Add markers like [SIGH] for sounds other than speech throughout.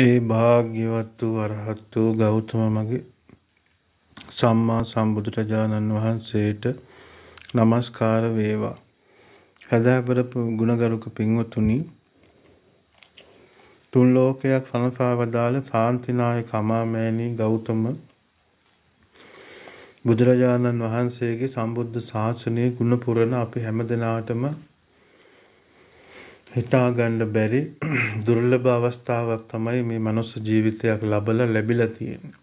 ඒ භාග්‍යවත් වූ අරහත් වූ ගෞතම මගේ සම්මා සම්බුදුරජාණන් වහන්සේට নমස්කාර වේවා. හදාබර ගුණගරුක පින්වතුනි තුන් ලෝකයක් සනසාවදාළ සාන්තිනායක අමාමෑණී ගෞතම බුදුරජාණන් වහන්සේගේ සම්බුද්ධ ශාසනයේ ගුණ පුරන අපි හැමදෙනාටම හිතාගන්න බැරි [CLEARS THROAT] දුර්ලභ අවස්ථාවක් තමයි මේ මනුස්ස ජීවිතයක් ලබලා ලැබිලා තියෙන්නේ.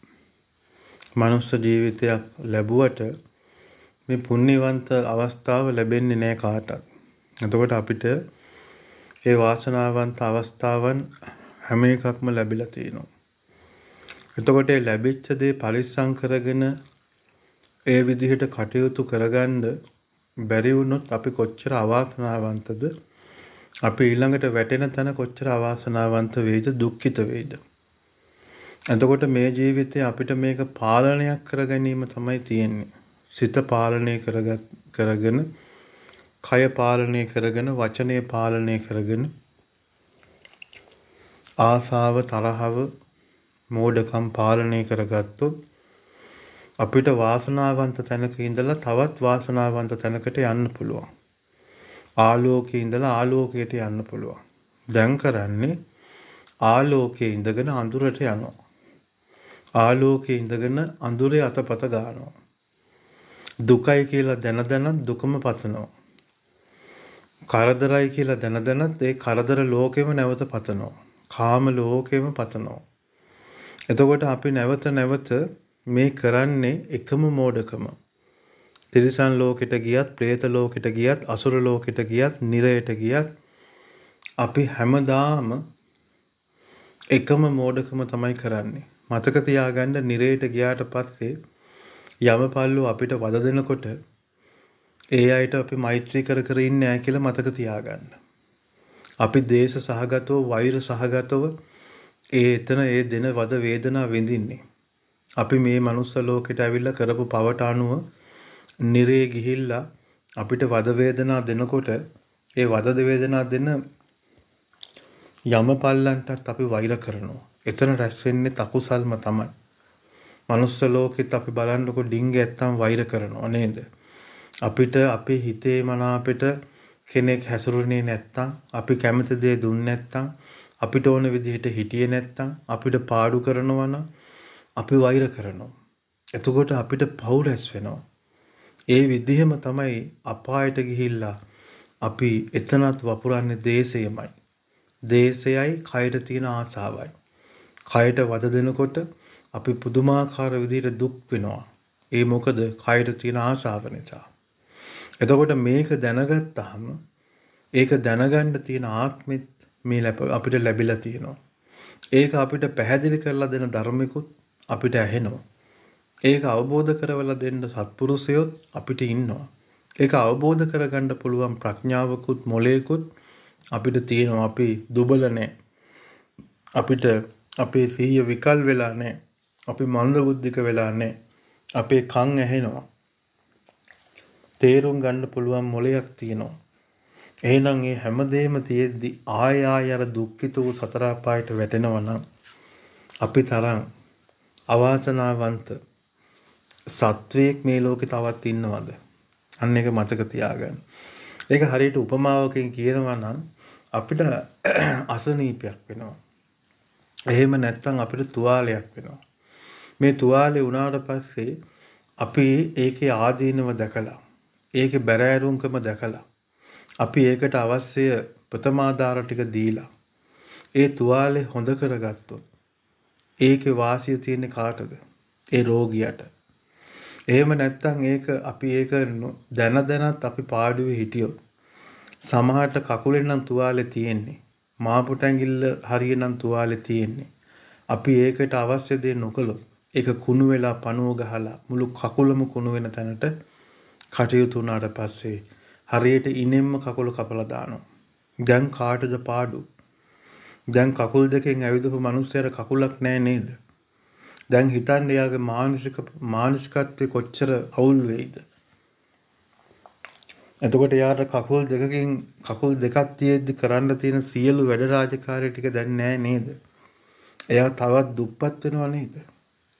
මනුස්ස ජීවිතයක් ලැබුවට මේ පුණ්‍යවන්ත අවස්ථාව ලැබෙන්නේ නැහැ කාටවත්. එතකොට අපිට ඒ වාසනාවන්ත අවස්ථාවන් හැම එකක්ම ලැබිලා තියෙනවා. එතකොට ඒ ලැබිච්ච දේ පරිස්සම් කරගෙන ඒ විදිහට කටයුතු කරගන්න බැරි වුණොත් අපි කොච්චර අවාසනාවන්තද අපි ඊළඟට වැටෙන තැන කොච්චර අවාසනාවන්ත වෙයිද දුක්ඛිත වෙයිද එතකොට මේ ජීවිතේ අපිට මේක පාලනයක් කර ගැනීම තමයි තියෙන්නේ සිත පාලනය කරගෙන කය පාලනය කරගෙන වචනය පාලනය කරගෙන ආසාව තරහව මෝඩකම් පාලනය කරගත්තොත් අපිට වාසනාවන්ත තැනක ඉඳලා තවත් වාසනාවන්ත තැනකට යන්න පුළුවන්. ආලෝකයේ ඉඳලා ආලෝකයට යන්න පුළුවන්. දැන් කරන්නේ ආලෝකයේ ඉඳගෙන අඳුරට යනවා. ආලෝකයේ ඉඳගෙන අඳුරේ අතපත ගන්නවා. දුකයි කියලා දැන දැනත් දුකම පතනවා. කරදරයි කියලා දැන දැනත් ඒ කරදර ලෝකෙම නැවත පතනවා. කාම ලෝකෙම පතනවා. එතකොට අපි නැවත නැවත මේ කරන්නේ එකම මෝඩකම. තිරිසන් ලෝකෙට ගියත්, പ്രേත ලෝකෙට ගියත්, අසුර ලෝකෙට ගියත්, නිරයට ගියත් අපි හැමදාම එකම මෝඩකම තමයි කරන්නේ. මතක තියාගන්න නිරයට ගියාට පස්සේ යමපල්ලෝ අපිට වද දෙනකොට ඒ අයට අපි මෛත්‍රී කර කර ඉන්නේ නැහැ කියලා මතක තියාගන්න. අපි දේශ සහගතව වෛර සහගතව ඒ එතන ඒ දෙන වද වේදනා විඳින්නේ. අපි මේ මනුස්ස ලෝකෙට ඇවිල්ලා කරපු පවට අනුව නිරේ ගිහිල්ලා අපිට වද වේදනා දෙනකොට ඒ වද වේදනා දෙන යමපල්ලන්ටත් අපි වෛර කරනවා. එතන රැස් වෙන්නේ තකුසල්ම තමයි. මනුස්ස ලෝකෙත් අපි බලන්නකො ඩිංග ඇත්තම් වෛර කරනවා නේද? අපිට අපේ හිතේ මනාපෙට කෙනෙක් හැසුරුනේ නැත්තම් අපි කැමති දේ දුන්නේ නැත්තම් අපිට ඕන විදිහට හිටියේ නැත්තම් අපිට පාඩු කරනවා නම් අපි වෛර කරනවා. එතකොට අපිට පව් රැස් වෙනවා. ඒ විදිහම තමයි අපායට ගිහිල්ලා අපි එතනත් වපුරන්නේ දේශයමයි. දේශයයි කයට තියෙන ආසාවයි. කයට වද දෙනකොට අපි පුදුමාකාර විදිහට දුක් වෙනවා. ඒ මොකද කයට තියෙන ආසාව නිසා. එතකොට මේක දැනගත්තාම ඒක දැනගන්න තියෙන ආත්මෙත් මේ අපිට ලැබිලා තියෙනවා. ඒක අපිට පැහැදිලි කරලා දෙන ධර්මිකුත් අපිට ඇහෙනවා. ඒක අවබෝධ කරවල දෙන්න සත්පුරුෂයොත් අපිට ඉන්නවා. ඒක අවබෝධ කරගණ්ඩ පුළුවන් ප්‍රඥාවකුත් මොලයකුත් අපිට තියෙනවා අපි දුබලනෑ. අපිට අපේ සීය විකල් වෙලා නෑ අපි මන්ද බුද්ධික වෙලා නෑ අපේ කං ඇහෙනවා. තේරුම් ගණ්ඩ පුළුවන් මොලයක් තියෙනවා. එහෙනම් ඒ හැමදේම තියෙද්දි ආයා යර දුක්ඛිත වූ සතරාපායට වැටෙනවනම් අපි තරම් අවාසනාවන්ත සත්වයෙක් මේ ලෝකෙ තවත් ඉන්නවද? අන්න ඒක මතක තියාගන්න. ඒක හරියට උපමාවකින් කියනවා නම් අපිට [CLEARS THROAT] අසනීපයක් වෙනවා. එහෙම නැත්නම් අපිට තුවාලයක් වෙනවා. මේ තුවාලේ උනාට පස්සේ අපි ඒකේ ආදීනව දැකලා ඒකේ බැරෑරුම්කම දැකලා අපි ඒකට අවශ්‍ය ප්‍රථමාධාර ටික දීලා ඒ තුවාලේ හොඳ කරගත්තොත් ඒකේ වාසිය තියෙන්නේ කාටද? ඒ රෝගියාට. එහෙම නැත්තම් ඒක අපි ඒක දැන දැනත් අපි පාඩුවේ හිටියොත් සමහරට කකුලෙන් නම් තුවාලේ තියෙන්නේ. මාපොට ඇඟිල්ල හරියනම් තුවාලේ තියෙන්නේ. අපි ඒකට අවශ්‍ය දේ නොකළොත් ඒක කුණු වෙලා පණුව ගහලා මුළු කකුලම කුණු වෙන තැනට කටයුතු වුණාට පස්සේ හරියට ඉනෙම්ම කකුල කපලා දානවා. දැන් කාටද පාඩු? දැන් කකුල් දෙකෙන් ඇවිදපු මිනිස්සයාට කකුලක් නැහැ නේද? දැන් හිතන්න එයාගේ මානසික මානසිකත්වය කොච්චර අවුල් වෙයිද එතකොට යාට කකුල් දෙකකින් කකුල් දෙකක් තියෙද්දි කරන්න තියෙන සියලු වැඩ රාජකාරී ටික දැන් නෑ නේද? එයා තවත් දුප්පත් වෙනව නේද?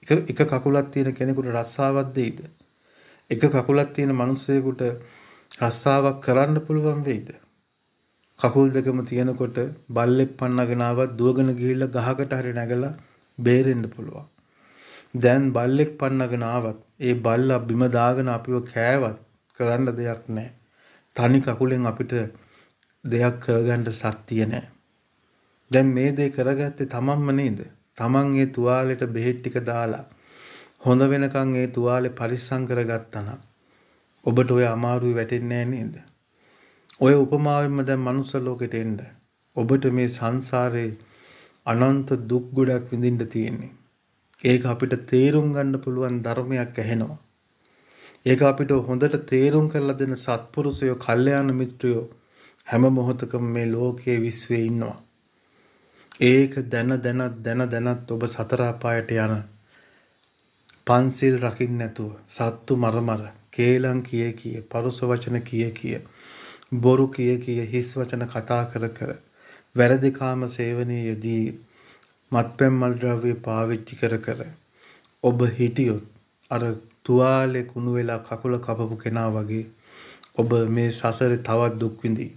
එක එක කකුලක් තියෙන කෙනෙකුට රස්සාවක් දෙයිද? එක කකුලක් තියෙන මිනිස්සෙකුට රස්සාවක් කරන්න පුළුවන් වෙයිද? කකුල් දෙකම තියෙනකොට බල්ලෙක් පන්නගෙන ආවත් දුවගෙන ගිහිල්ලා ගහකට හරි නැගලා බේරෙන්න පුළුවන්. දැන් බල්ලෙක් පන්නගෙන ආවත් ඒ බල්ලා බිම දාගෙන අපිව කෑවත් කරන්න දෙයක් නැහැ. තනි කකුලෙන් අපිට දෙයක් කරගන්න ශක්තිය නැහැ. දැන් මේ දේ කරගත්තේ තමන්ම නේද? තමන් ඒ තුවාලෙට බෙහෙත් ටික දාලා හොඳ වෙනකන් ඒ තුවාලේ පරිස්සම් කරගත්තා නම් ඔබට ওই අමාරුවේ වැටෙන්නේ නේද? ඔය උපමාවෙන්ම දැන් මනුස්ස ලෝකෙට එන්න ඔබට මේ සංසාරේ අනන්ත දුක් ගොඩක් විඳින්න තියෙන්නේ. ඒක අපිට තේරුම් ගන්න පුළුවන් ධර්මයක් ඇහෙනවා. ඒක අපිට හොඳට තේරුම් කරලා දෙන සත්පුරුෂයෝ, කල්යාණ මිත්‍රයෝ හැම මොහොතකම මේ ලෝකයේ විශ්වයේ ඉන්නවා. ඒක දැන දැනත් දැන දැනත් ඔබ සතර අපායට යන පන්සිල් රකින්න නැතුව සත්තු මරමර කේලම් කිය කිය පරුස වචන කිය කිය බොරු කිය කිය හිස් වචන කතා කර කර වැරදි කාම සේවනයේ යෙදී මත්පැන් මල් ද්‍රව්‍ය පාවිච්චි කර කර ඔබ හිටියොත් අර තුවාලේ කුණු වෙලා කකුල කපපු කෙනා වගේ ඔබ මේ සසර තවත් දුක් විඳී.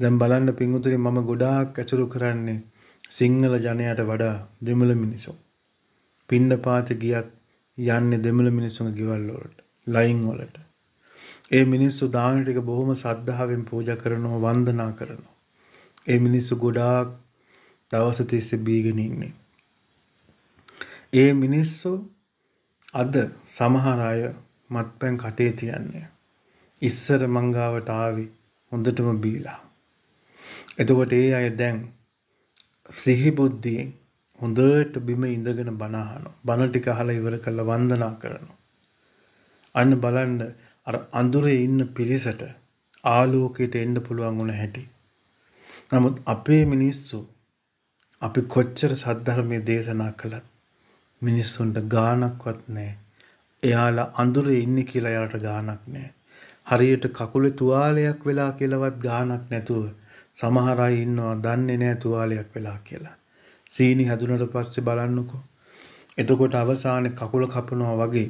දැන් බලන්න පින්වතුනි මම ගොඩාක් ඇසුරු කරන්නේ සිංහල ජනයාට වඩා දෙමළ මිනිසුන්. පින්න පාත ගියත් යන්නේ දෙමළ මිනිසුන්ගේ ගෙවල් වලට, ලයින් වලට. ඒ මිනිස්සු දාන ටික බොහොම සද්ධාවෙන් පූජා කරනවා, වන්දනා කරනවා. ඒ මිනිස්සු ගොඩාක් දවස තිස්සේ බීගෙන ඉන්නේ. ඒ මිනිස්සු අද සමහර අය මත්පැන් කටේ තියන්නේ. ඉස්සර මංගාවට ආවේ හොඳටම බීලා. එතකොට ඒ අය දැන් සිහිබුද්ධියෙන් හොඳට බිම ඉඳගෙන බනහනෝ බණ ටික අහලා ඉවර කරලා වන්දනා කරනවා. අන්න බලන්න අර අඳුරේ ඉන්න පිරිසට ආලෝකයට එන්න පුළුවන් වුණ හැටි. නමුත් අපේ මිනිස්සු අපි කොච්චර සද්ධර්මය දේශනා කළත් මිනිස්සුන්ට ගානක්වත් නෑ. එයාලා අඳුර ඉන්න කියලා යාට ගානක් නෑ. හරියට කකුල තුවාලයක් වෙලා කියලවත් ගානක් නැතුව සමහරයි ඉන්නවා දන්නේ නෑ තුවාලයක් වෙලා කියලා. සීනි හැදුනට පස්සේ බලන්නකෝ. එතකොට අවසානයේ කකුල කපනවා වගේ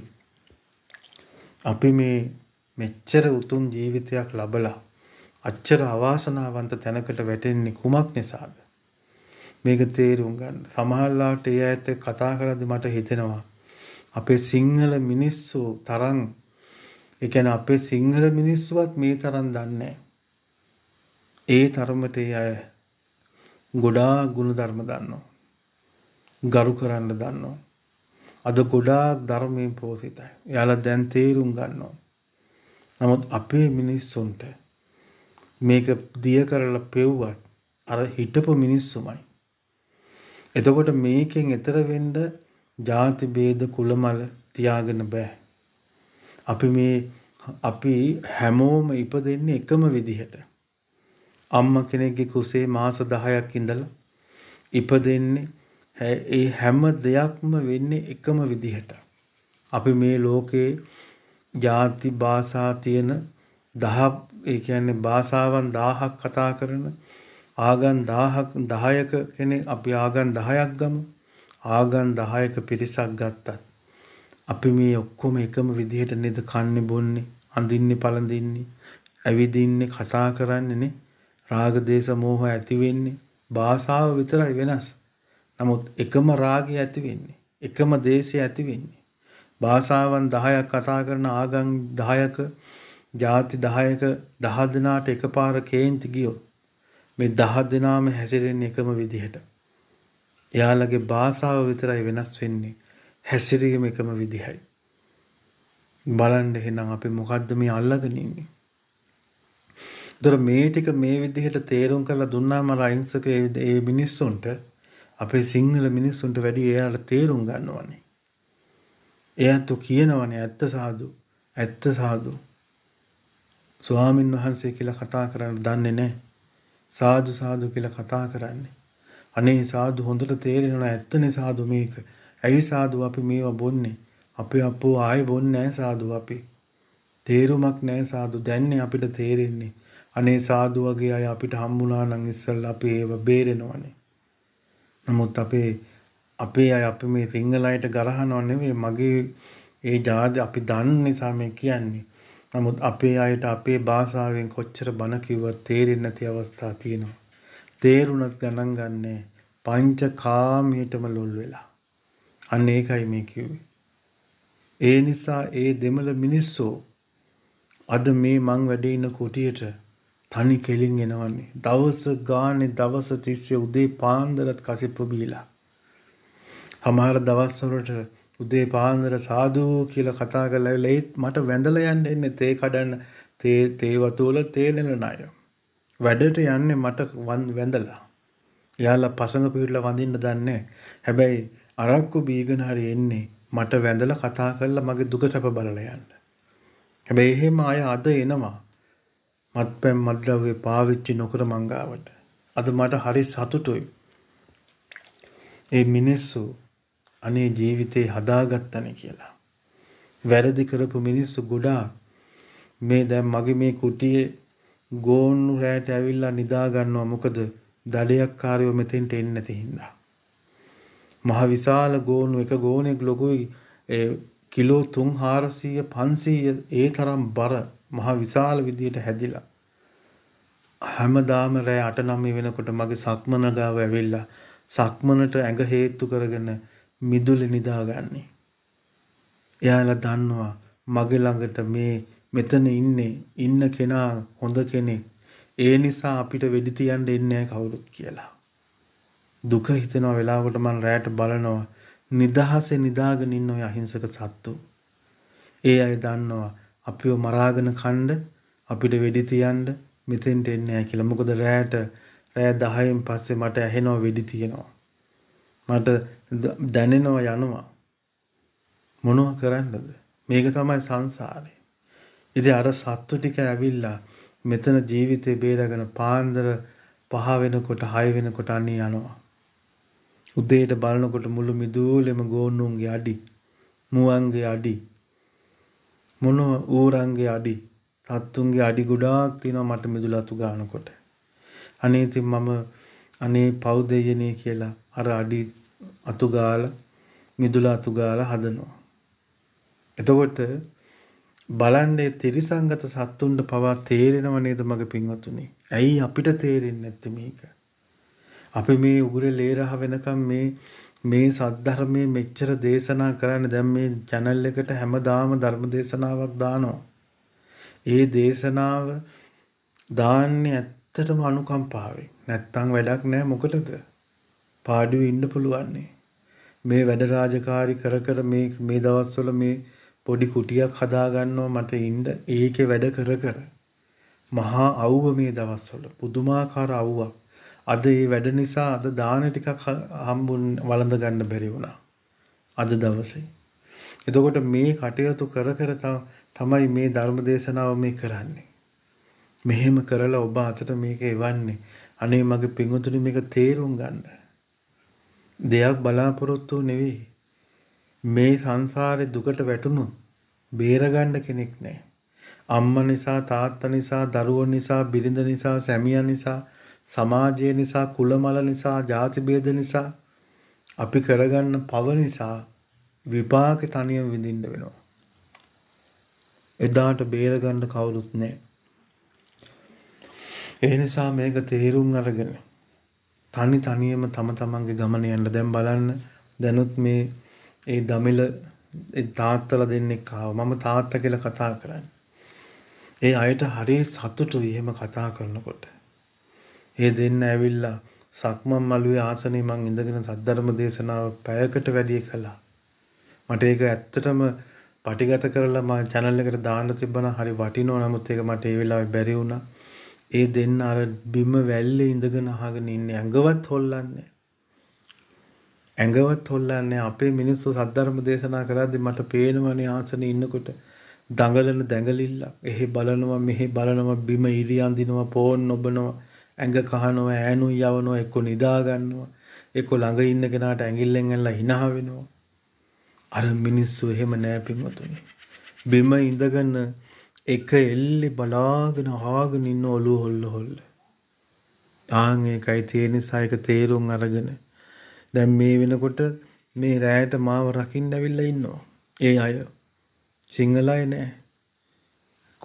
අපි මේ මෙච්චර උතුම් ජීවිතයක් ලබලා අච්චර අවාසනාවන්ත තැනකට වැටෙන්නේ කුමක් නිසාද? මේක තේරුම් ගන්න. සමහරලාට ඒ ඇත්ත කතා කරද්දි මට හිතෙනවා අපේ සිංහල මිනිස්සු තරම් ඒ කියන්නේ අපේ සිංහල මිනිස්සුවත් මේ තරම් දන්නේ ඒ තරමට ඒ අය ගොඩාක් ಗುಣධර්ම දන්නවා. ගරු කරන්න දන්නවා. අද ගොඩාක් ධර්මයෙන් පෝසිතයි. එයාලා දැන් තේරුම් ගන්නවා. නමුත් අපේ මිනිස්සුන්ට මේක දිය කරලා පෙව්වත් අර හිටපු මිනිස්සුමයි එතකොට මේකෙන් එතර වෙන්න ಜಾති ભેද කුලමල තියාගෙන බෑ. අපි මේ අපි හැමෝම ඉපදෙන්නේ එකම විදිහට. අම්මා කෙනෙක්ගේ කුසේ මාස 10ක් ඉඳලා ඉපදෙන්නේ ඒ හැම දෙයක්ම වෙන්නේ එකම විදිහට. අපි මේ ලෝකේ ಜಾති භාෂා තියෙන දහ ඒ කියන්නේ භාෂාවන් 1000ක් කතා කරන ආගන් 1000ක් 10ක කෙනෙක් අපි ආගන් 10ක් ගමු. ආගන් 10ක පිරිසක් ගත්තත් අපි මේ ඔක්කොම එකම විදිහට නේද කන්නේ බොන්නේ, අඳින්නේ පළඳින්නේ, ඇවිදින්නේ, කතා කරන්නේ නේ. රාග දේශ මොහ ඇති වෙන්නේ භාෂාව විතරයි වෙනස්. නමුත් එකම රාගය ඇති වෙන්නේ, එකම දේශය ඇති වෙන්නේ. භාෂාවන් 10ක් කතා කරන ආගම් 10ක, ಜಾති 10ක 10 දිනාට එකපාර කේන්ති ගියොත් මේ දහ දෙනාම හැසිරෙන්නේ එකම විදිහට. එයාලගේ භාෂාව විතරයි වෙනස් වෙන්නේ. හැසිරීම එකම විදිහයි. බලන්න එහෙනම් අපි මොකද්ද මේ අල්ලගෙන ඉන්නේ? දොර මේ ටික මේ විදිහට තේරුම් කරලා දුන්නාම රයින්සක ඒ මිනිස්සුන්ට අපේ සිංහල මිනිස්සුන්ට වැඩි එයාට තේරුම් ගන්නවනේ. එයාතු කියනවනේ ඇත්ත සාදු ඇත්ත සාදු ස්වාමින් වහන්සේ කියලා කතා කරන්න දන්නේ නැහැ. සාදු සාදු කියලා කතා කරන්නේ. අනේ සාදු හොඳට තේරෙනවා ඇත්තනේ සාදු මේක. ඇයි සාදු අපි මේවා බොන්නේ? අපේ අපෝ ආයෙ බොන්නේ සාදු අපි. තේරුමක් නැහැ සාදු. දැන්නේ අපිට තේරෙන්නේ. අනේ සාදු වගේ අය අපිට හම්බුණා නම් ඉස්සෙල්ලා අපි ඒව බේරෙනවනේ. නමුත් අපේ අපේ අය අපි මේ සිංහලයට ගරහනව නෙවෙයි මගේ ඒ ජාති අපි දන්න නිසා මේ කියන්නේ. නමුත් අපේ අයට අපේ භාෂාවෙන් කොච්චර බණ කිව්වත් තේරෙන්නේ නැති අවස්ථා තියෙනවා. තේරුණත් ගණන් ගන්නෑ. පංචකාමයටම ලොල් වෙලා. අන්න ඒකයි මේ කිව්වේ. ඒ නිසා ඒ දෙමළ මිනිස්සු අද මේ මං වැඩ ඉන්න කුටියට තනි කෙලින් එනවන්නේ. දවස ගානේ දවස තිස්සේ උදේ පාන්දරත් කසිප්පු බීලා. සමහර දවස්වලට උදේ පාන්දර සාදු කියලා කතා කරලා ඇවිල්ලා ඒත් මට වැඳලා යන්න එන්නේ තේ කඩන්න තේ තේ වතුවල තේ නෙලන අය. වැඩට යන්නේ මට වැඳලා. එයාලා පසඟ පිටලා වඳින්න දන්නේ. හැබැයි අරක්කු බීගෙන හරි එන්නේ මට වැඳලා කතා කරලා මගේ දුක සැප බලලා යන්න. හැබැයි එහෙම අය අද එනවා. මත්පැන් මත්ද්‍රව්‍ය පාවිච්චි නොකර මංගාවට. අද මට හරි සතුටුයි. ඒ මිනිස්සු අනේ ජීවිතේ හදාගත්තනේ කියලා. වැරදි කරපු මිනිස්සු ගොඩාක් මේ දැන් මගේ මේ කුටියේ ගෝන්නු රැට ඇවිල්ලා නිදා ගන්නවා මොකද දඩයක් කාරයෝ මෙතෙන්ට එන්නේ නැති හින්දා. මහ විශාල ගෝනු එක ගෝනෙක් ලොකුයි කිලෝ 300 500 ඒ තරම් බර මහ විශාල විදියට හැදිලා හැමදාම රෑ අට නම්ම වෙනකොට මගේ සක්මන ගාව ඇවිල්ලා සක්මනට ඇඟ හේත්තු කරගෙන මිදුලේ නිදාගන්නේ. එයාලා දන්නවා මගේ ළඟට මේ මෙතන ඉන්නේ ඉන්න කෙනා හොඳ කෙනෙක්. ඒ නිසා අපිට වෙඩි තියන්න එන්නේ නැහැ කවුරුත් කියලා. දුක හිතෙන වෙලාවට මම රැයට බලනවා නිදහසේ නිදාගෙන ඉන්න ওই අහිංසක සත්තු. ඒ අය දන්නවා අපිව මරාගෙන කණ්ඩ අපිට වෙඩි තියන්න මෙතෙන්ට එන්නේ නැහැ කියලා. මොකද රැයට රෑ 10න් පස්සේ මට ඇහෙනවා වෙඩි තියෙනවා. මට දැනෙනවා යනවා. මොනව කරන්නද? මේක තමයි සංසාරේ. ඉතින් අර සත්තු ටික ඇවිල්ලා මෙතන ජීවිතේ බේරගෙන පාන්දර පහ වෙනකොට හය වෙනකොට අනී යනවා. උදේට බලනකොට මුළු මිදූලෙම ගෝන්නුන්ගේ අඩි, මුවන්ගේ අඩි, මොනව ඌරන්ගේ අඩි, සත්තුන්ගේ අඩි ගොඩාක් තියෙනවා මට මිදුලතු ගානකොට. අනේ ඉතින් මම අනේ පව් දෙයනේ කියලා අර අඩි අතුගාල මිදුල අතුගාල හදනවා. එතකොට බලන්නේ තිරිසංගත සත්තුන්ට පවා තේරෙනව නේද මගේ පින්වතුනි. ඇයි අපිට තේරෙන්නේ නැත්තේ මේක? අපි මේ උගුරේ ලේරහ වෙනකම් මේ මේ සද්ධර්මයේ මෙච්චර දේශනා කරන්නේ දැන් මේ channel එකට හැමදාම ධර්ම දේශනාවක් දානවා. ඒ දේශනාව දාන්නේ ඇත්තටම අනුකම්පාවෙන්. නැත්තම් වැඩක් නැහැ මොකටද? පාඩුවේ ඉන්න පුළුවන්නේ. මේ වැඩ රාජකාරි කර කර මේ මේ දවස්වල මේ පොඩි කුටියක් හදාගන්නවා මට ඉන්න ඒකේ වැඩ කර කර. මහා අවුව මේ දවස්වල පුදුමාකාර අවුවක්. අද මේ වැඩ නිසා අද දාන ටිකක් හම්බුන් වළඳ ගන්න බැරි වුණා. අද දවසේ. එතකොට මේ කටයුතු කර කර තමයි මේ ධර්ම දේශනාව මේ කරන්නේ. මෙහෙම කරලා ඔබ අතට මේක එවන්නේ. අනේ මගේ පින්වතුනි මේක තේරුම් ගන්න. දෙයක් බලාපොරොත්තු නෙවෙයි. මේ සංසාරේ දුකට වැටුණු බේරගන්න කෙනෙක් නැහැ. අම්මා නිසා, තාත්තා නිසා, දරුවෝ නිසා, බිරිඳ නිසා, සැමියා නිසා, සමාජය නිසා, කුලමල නිසා, ಜಾති ભેද නිසා අපි කරගන්න පව නිසා විපාක තනියම විඳින්න වෙනවා. එදාට බේරගන්න කවුරුත් නැහැ. ඒ නිසා මේක තේරුම් අරගෙන තනි තනියම තම තමන්ගේ ගමන යන්න දැම් බලන්න දැනුත් මේ ඒ දමිල තාත්තල දෙන්නෙක් කාව මම තාත්ත කියල කතා කරන්න. ඒ අයට හරි සතුටු එහෙම කතා කරනකොට. ඒ දෙන්න ඇවිල්ලා සක්මන් මළුවේ ආසනය මං ඉඳගෙන සද්ධර්ම දේශනාව පැයකට වැඩිය කළා. මට ඒක ඇත්තටම පටිගත කරලා මා චැනල් එකට දාන්න තිබ්බන හරි වටිනෝ නමුත් ඒක මට ඒ වෙලාවේ බැරි වුණා. ඒ දෙන්න අර බිම වැල්ලේ ඉඳගෙන අහගෙන ඉන්නේ ඇඟවත් හොල්ලන්නේ. ඇඟවත් හොල්ලන්නේ අපේ මිනිස්සු සද්ධර්ම දේශනා කරද්දි මට පේනවනේ ආසනේ ඉන්නකොට දඟලන දැඟලිල්ලක්. එහෙ බලනවා මෙහෙ බලනවා බිම ඉරි අඳිනවා ෆෝන් නොබනවා ඇඟ කහනවා ඈනුන් යවනවා එක්ක නිදා ගන්නවා එක්ක ළඟ ඉන්න කෙනාට ඇඟිල්ලෙන් ඇල්ලා hina වෙනවා අර මිනිස්සු එහෙම නෑ පින්වතුනි බිම ඉඳගෙන එක එල්ලි බලාගෙන හාගෙන ඉන්න ඔලුව හොල්ල හොල්ල. ආන් ඒකයි තියෙන නිසා ඒක තේරුම් අරගෙන දැන් මේ වෙනකොට මේ රැයට මාව රකින්න ඇවිල්ලා ඉන්නවා. ඒ අය සිංහල අය නෑ.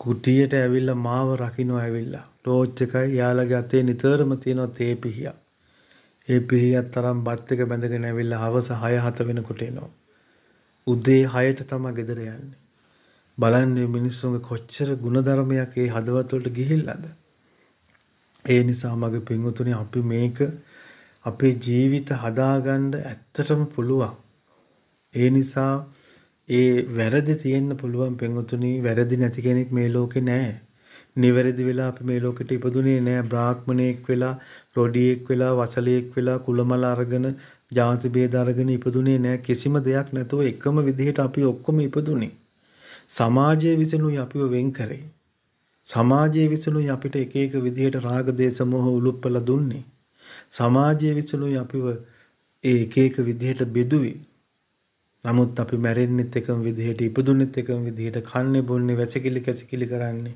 කුටියට ඇවිල්ලා මාව රකින්නවා ඇවිල්ලා. ටෝච් එකයි යාළගේ අතේ නිතරම තියෙනවා තේ පිහියක්. ඒ පිහියක් තරම් බත් එක බැඳගෙන ඇවිල්ලා හවස 6 7 වෙනකොට එනවා. උදේ 6ට තමයි ගෙදර යන්නේ. බලන්නේ මිනිස්සුන්ගේ කොච්චර ಗುಣධර්මයක් ඒ හදවත් වලට ගිහිල්ලාද ඒ නිසා මගේ පින්වතුනි අපි මේක අපේ ජීවිත හදාගන්න ඇත්තටම පුළුවන් ඒ නිසා ඒ වැරදි තියෙන්න පුළුවන් පින්වතුනි වැරදි නැති කෙනෙක් මේ ලෝකේ නැහැ නිවැරදි වෙලා අපි මේ ලෝකෙට ඉපදුනේ නෑ බ්‍රාහ්මණයෙක් වෙලා රොඩියෙක් වෙලා වසලයෙක් වෙලා කුලමල අරගෙන ජාති බේද අරගෙන ඉපදුනේ නෑ කිසිම දෙයක් නැතුව එකම විදිහට අපි ඔක්කොම ඉපදුනේ සමාජය විසිනුයි අපිව වෙන් කරේ. සමාජය විසිනුයි අපිට එක එක විදිහට රාග දේශ මොහ උලුප්පල දුන්නේ. සමාජය විසිනුයි අපිව ඒ එක එක විදිහට බෙදුවේ. නමුත් අපි මැරෙන්නෙත් එකම විදිහට ඉපදුනෙත් එකම විදිහට කන්නේ බොන්නේ වැසිකිලි කැසිකිලි කරන්නේ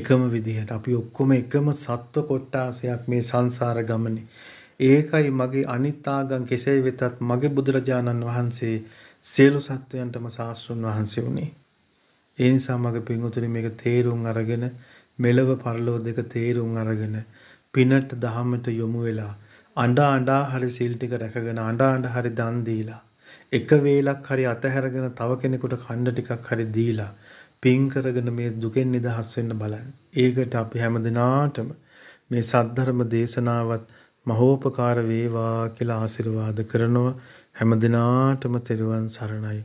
එකම විදිහට අපි ඔක්කොම එකම සත්ව කොට්ටාසයක් මේ සංසාර ගමනේ. ඒකයි මගේ අනිත්තාගම් කෙසේ වෙතත් මගේ බුදුරජාණන් වහන්සේ සියලු සත්වයන්ටම සාස්ෘන් වහන්සේ වුණේ. ඒ නිසා මගේ පින්වතුනි මේක තේරුම් අරගෙන මෙලව පරලොව දෙක තේරුම් අරගෙන පිනට දහමට යොමු වෙලා අඬා අඬා හරි සීල් ටික රැකගෙන අඬා අඬා හරි දන් දීලා එක වේලක් හරි අතහැරගෙන තව කෙනෙකුට කන්න ටිකක් හරි දීලා පින් කරගෙන මේ දුකෙන් නිදහස් වෙන්න බලන්න. ඒකට අපි හැමදිනාටම මේ සද්ධර්ම දේශනාවත් මහෝපකාර වේවා කියලා ආශිර්වාද කරනවා. හැමදිනාටම තෙරුවන් සරණයි.